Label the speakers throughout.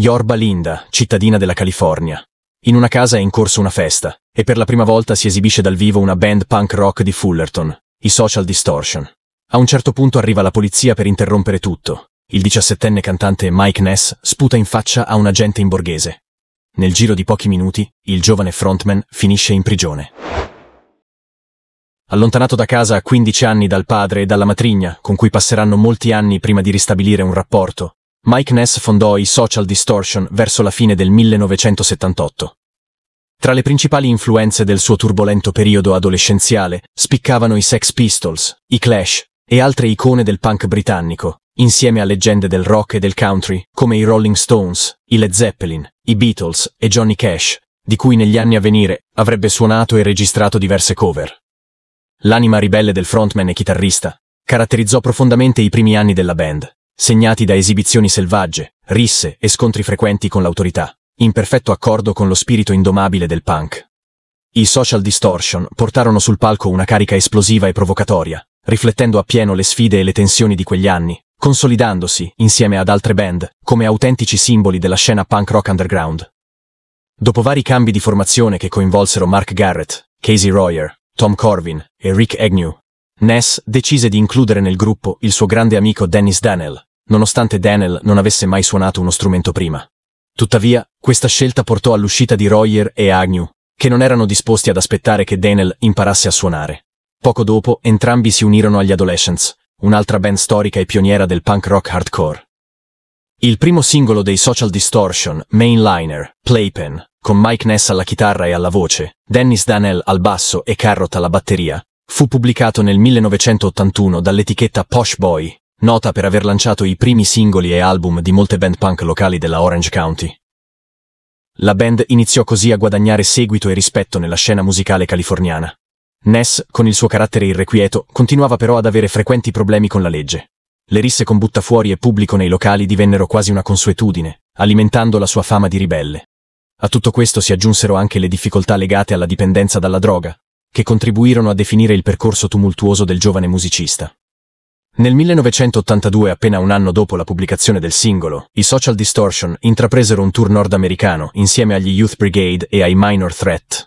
Speaker 1: Yorba Linda, cittadina della California. In una casa è in corso una festa, e per la prima volta si esibisce dal vivo una band punk rock di Fullerton, i Social Distortion. A un certo punto arriva la polizia per interrompere tutto. Il diciassettenne cantante Mike Ness sputa in faccia a un agente in borghese. Nel giro di pochi minuti, il giovane frontman finisce in prigione. Allontanato da casa a 15 anni dal padre e dalla matrigna, con cui passeranno molti anni prima di ristabilire un rapporto, Mike Ness fondò i Social Distortion verso la fine del 1978. Tra le principali influenze del suo turbolento periodo adolescenziale spiccavano i Sex Pistols, i Clash e altre icone del punk britannico, insieme a leggende del rock e del country come i Rolling Stones, i Led Zeppelin, i Beatles e Johnny Cash, di cui negli anni a venire avrebbe suonato e registrato diverse cover. L'anima ribelle del frontman e chitarrista caratterizzò profondamente i primi anni della band, segnati da esibizioni selvagge, risse e scontri frequenti con l'autorità, in perfetto accordo con lo spirito indomabile del punk. I social distortion portarono sul palco una carica esplosiva e provocatoria, riflettendo appieno le sfide e le tensioni di quegli anni, consolidandosi, insieme ad altre band, come autentici simboli della scena punk rock underground. Dopo vari cambi di formazione che coinvolsero Mark Garrett, Casey Royer, Tom Corvin e Rick Agnew, Ness decise di includere nel gruppo il suo grande amico Dennis Daniel, nonostante Daniel non avesse mai suonato uno strumento prima. Tuttavia, questa scelta portò all'uscita di Royer e Agnew, che non erano disposti ad aspettare che Daniel imparasse a suonare. Poco dopo, entrambi si unirono agli Adolescents, un'altra band storica e pioniera del punk rock hardcore. Il primo singolo dei Social Distortion, Mainliner, Playpen, con Mike Ness alla chitarra e alla voce, Dennis Danell al basso e Carrot alla batteria, fu pubblicato nel 1981 dall'etichetta Posh Boy, nota per aver lanciato i primi singoli e album di molte band punk locali della Orange County. La band iniziò così a guadagnare seguito e rispetto nella scena musicale californiana. Ness, con il suo carattere irrequieto, continuava però ad avere frequenti problemi con la legge. Le risse con buttafuori e pubblico nei locali divennero quasi una consuetudine, alimentando la sua fama di ribelle. A tutto questo si aggiunsero anche le difficoltà legate alla dipendenza dalla droga, che contribuirono a definire il percorso tumultuoso del giovane musicista. Nel 1982, appena un anno dopo la pubblicazione del singolo, i Social Distortion intrapresero un tour nordamericano insieme agli Youth Brigade e ai Minor Threat.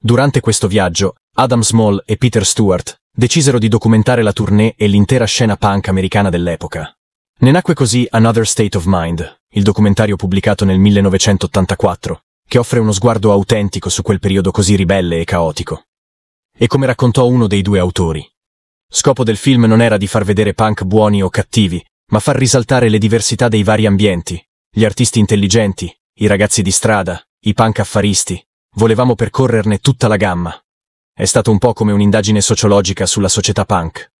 Speaker 1: Durante questo viaggio, Adam Small e Peter Stewart decisero di documentare la tournée e l'intera scena punk americana dell'epoca. Ne nacque così Another State of Mind, il documentario pubblicato nel 1984, che offre uno sguardo autentico su quel periodo così ribelle e caotico. E come raccontò uno dei due autori, Scopo del film non era di far vedere punk buoni o cattivi, ma far risaltare le diversità dei vari ambienti, gli artisti intelligenti, i ragazzi di strada, i punk affaristi. Volevamo percorrerne tutta la gamma. È stato un po' come un'indagine sociologica sulla società punk.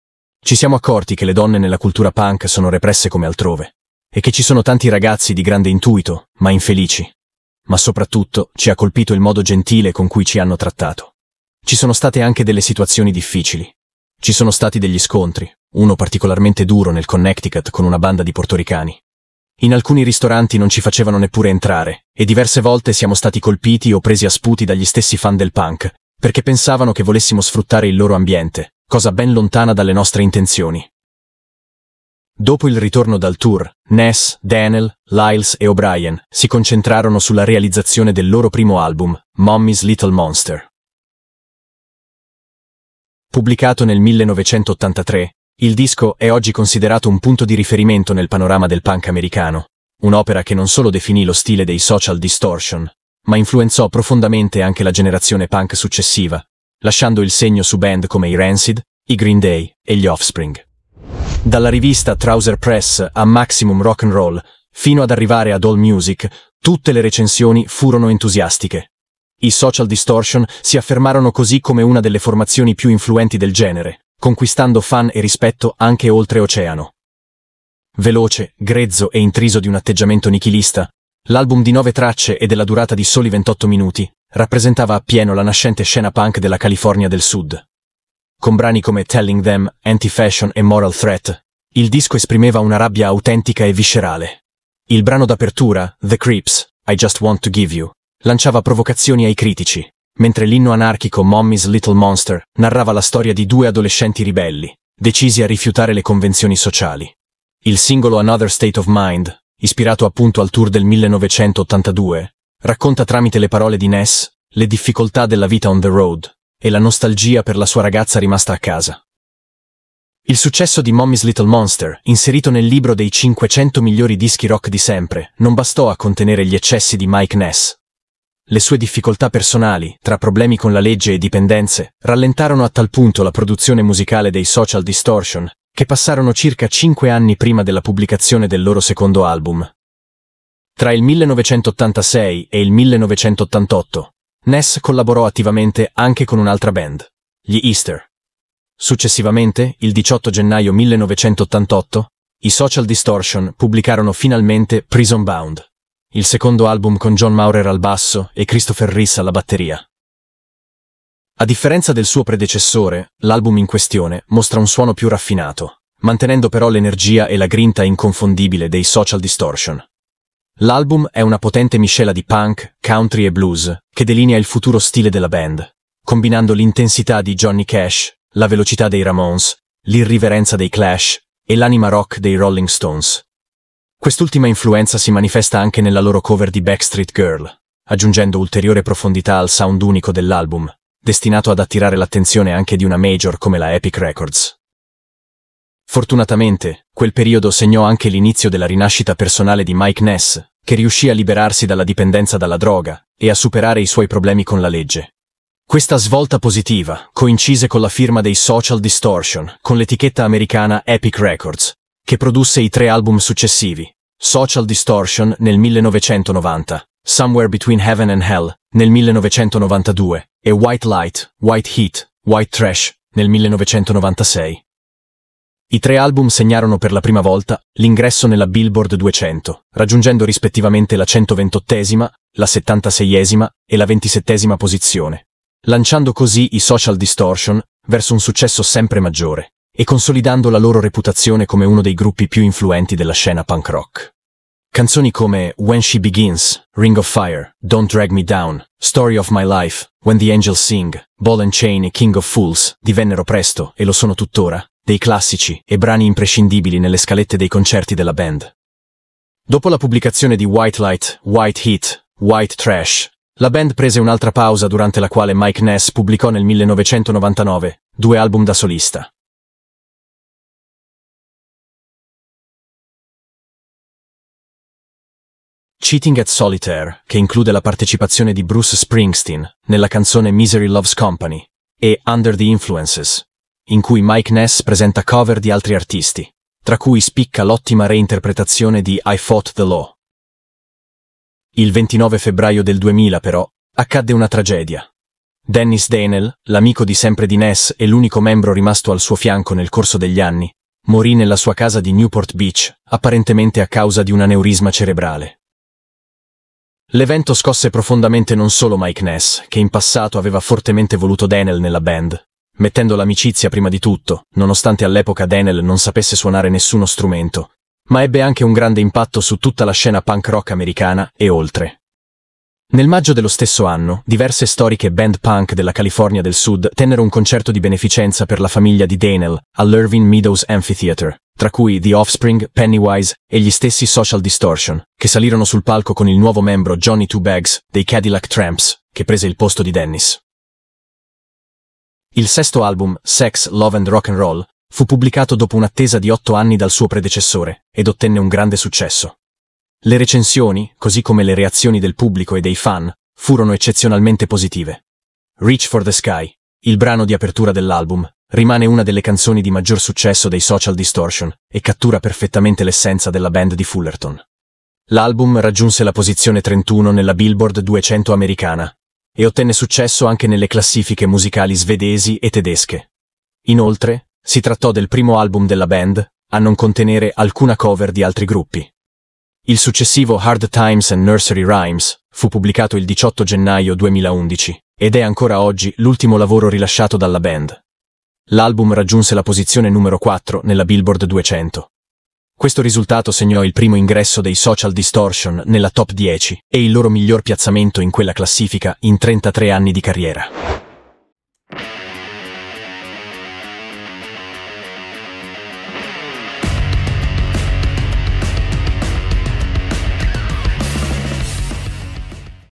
Speaker 1: Ci siamo accorti che le donne nella cultura punk sono represse come altrove, e che ci sono tanti ragazzi di grande intuito, ma infelici. Ma soprattutto ci ha colpito il modo gentile con cui ci hanno trattato. Ci sono state anche delle situazioni difficili, ci sono stati degli scontri, uno particolarmente duro nel Connecticut con una banda di portoricani. In alcuni ristoranti non ci facevano neppure entrare, e diverse volte siamo stati colpiti o presi a sputi dagli stessi fan del punk, perché pensavano che volessimo sfruttare il loro ambiente, cosa ben lontana dalle nostre intenzioni. Dopo il ritorno dal tour, Ness, Daniel, Lyles e O'Brien si concentrarono sulla realizzazione del loro primo album, Mommy's Little Monster. Pubblicato nel 1983, il disco è oggi considerato un punto di riferimento nel panorama del punk americano, un'opera che non solo definì lo stile dei social distortion, ma influenzò profondamente anche la generazione punk successiva, lasciando il segno su band come i Rancid, i Green Day e gli Offspring. Dalla rivista Trouser Press a Maximum Rock'n'Roll, fino ad arrivare ad All Music, tutte le recensioni furono entusiastiche. I Social Distortion si affermarono così come una delle formazioni più influenti del genere, conquistando fan e rispetto anche oltreoceano. Veloce, grezzo e intriso di un atteggiamento nichilista, l'album di nove tracce e della durata di soli 28 minuti rappresentava appieno la nascente scena punk della California del Sud. Con brani come Telling Them, Anti-Fashion e Moral Threat, il disco esprimeva una rabbia autentica e viscerale. Il brano d'apertura, The Creeps, I Just Want to Give You, lanciava provocazioni ai critici, mentre l'inno anarchico Mommy's Little Monster narrava la storia di due adolescenti ribelli, decisi a rifiutare le convenzioni sociali. Il singolo Another State of Mind, ispirato appunto al tour del 1982, racconta tramite le parole di Ness le difficoltà della vita on the road e la nostalgia per la sua ragazza rimasta a casa. Il successo di Mommy's Little Monster, inserito nel libro dei 500 migliori dischi rock di sempre, non bastò a contenere gli eccessi di Mike Ness, le sue difficoltà personali, tra problemi con la legge e dipendenze, rallentarono a tal punto la produzione musicale dei Social Distortion, che passarono circa cinque anni prima della pubblicazione del loro secondo album. Tra il 1986 e il 1988, Ness collaborò attivamente anche con un'altra band, gli Easter. Successivamente, il 18 gennaio 1988, i Social Distortion pubblicarono finalmente Prison Bound, il secondo album con John Maurer al basso e Christopher Reese alla batteria. A differenza del suo predecessore, l'album in questione mostra un suono più raffinato, mantenendo però l'energia e la grinta inconfondibile dei Social Distortion. L'album è una potente miscela di punk, country e blues che delinea il futuro stile della band, combinando l'intensità di Johnny Cash, la velocità dei Ramones, l'irriverenza dei Clash e l'anima rock dei Rolling Stones. Quest'ultima influenza si manifesta anche nella loro cover di Backstreet Girl, aggiungendo ulteriore profondità al sound unico dell'album, destinato ad attirare l'attenzione anche di una major come la Epic Records. Fortunatamente, quel periodo segnò anche l'inizio della rinascita personale di Mike Ness, che riuscì a liberarsi dalla dipendenza dalla droga e a superare i suoi problemi con la legge. Questa svolta positiva coincise con la firma dei Social Distortion con l'etichetta americana Epic Records, che produsse i tre album successivi, Social Distortion nel 1990, Somewhere Between Heaven and Hell nel 1992 e White Light, White Heat, White Trash nel 1996. I tre album segnarono per la prima volta l'ingresso nella Billboard 200, raggiungendo rispettivamente la 128esima, la 76esima e la 27esima posizione, lanciando così i Social Distortion verso un successo sempre maggiore e consolidando la loro reputazione come uno dei gruppi più influenti della scena punk rock. Canzoni come When She Begins, Ring of Fire, Don't Drag Me Down, Story of My Life, When the Angels Sing, Ball and Chain e King of Fools divennero presto, e lo sono tuttora, dei classici e brani imprescindibili nelle scalette dei concerti della band. Dopo la pubblicazione di White Light, White Heat, White Trash, la band prese un'altra pausa durante la quale Mike Ness pubblicò nel 1999 due album da solista, Cheating at Solitaire, che include la partecipazione di Bruce Springsteen nella canzone Misery Loves Company, e Under the Influences, in cui Mike Ness presenta cover di altri artisti, tra cui spicca l'ottima reinterpretazione di I Fought the Law. Il 29 febbraio del 2000, però, accadde una tragedia. Dennis Danel, l'amico di sempre di Ness e l'unico membro rimasto al suo fianco nel corso degli anni, morì nella sua casa di Newport Beach, apparentemente a causa di un aneurisma cerebrale. L'evento scosse profondamente non solo Mike Ness, che in passato aveva fortemente voluto Daniel nella band, mettendo l'amicizia prima di tutto, nonostante all'epoca Daniel non sapesse suonare nessuno strumento, ma ebbe anche un grande impatto su tutta la scena punk rock americana e oltre. Nel maggio dello stesso anno, diverse storiche band punk della California del Sud tennero un concerto di beneficenza per la famiglia di Daniel all'Irving Meadows Amphitheater, tra cui The Offspring, Pennywise e gli stessi Social Distortion, che salirono sul palco con il nuovo membro Johnny Two Bags dei Cadillac Tramps, che prese il posto di Dennis. Il sesto album, Sex, Love and Rock and Roll, fu pubblicato dopo un'attesa di otto anni dal suo predecessore ed ottenne un grande successo. Le recensioni, così come le reazioni del pubblico e dei fan, furono eccezionalmente positive. Reach for the Sky, il brano di apertura dell'album, rimane una delle canzoni di maggior successo dei Social Distortion e cattura perfettamente l'essenza della band di Fullerton. L'album raggiunse la posizione 31 nella Billboard 200 americana e ottenne successo anche nelle classifiche musicali svedesi e tedesche. Inoltre, si trattò del primo album della band a non contenere alcuna cover di altri gruppi. Il successivo Hard Times and Nursery Rhymes fu pubblicato il 18 gennaio 2011 ed è ancora oggi l'ultimo lavoro rilasciato dalla band. L'album raggiunse la posizione numero 4 nella Billboard 200. Questo risultato segnò il primo ingresso dei Social Distortion nella top 10 e il loro miglior piazzamento in quella classifica in 33 anni di carriera.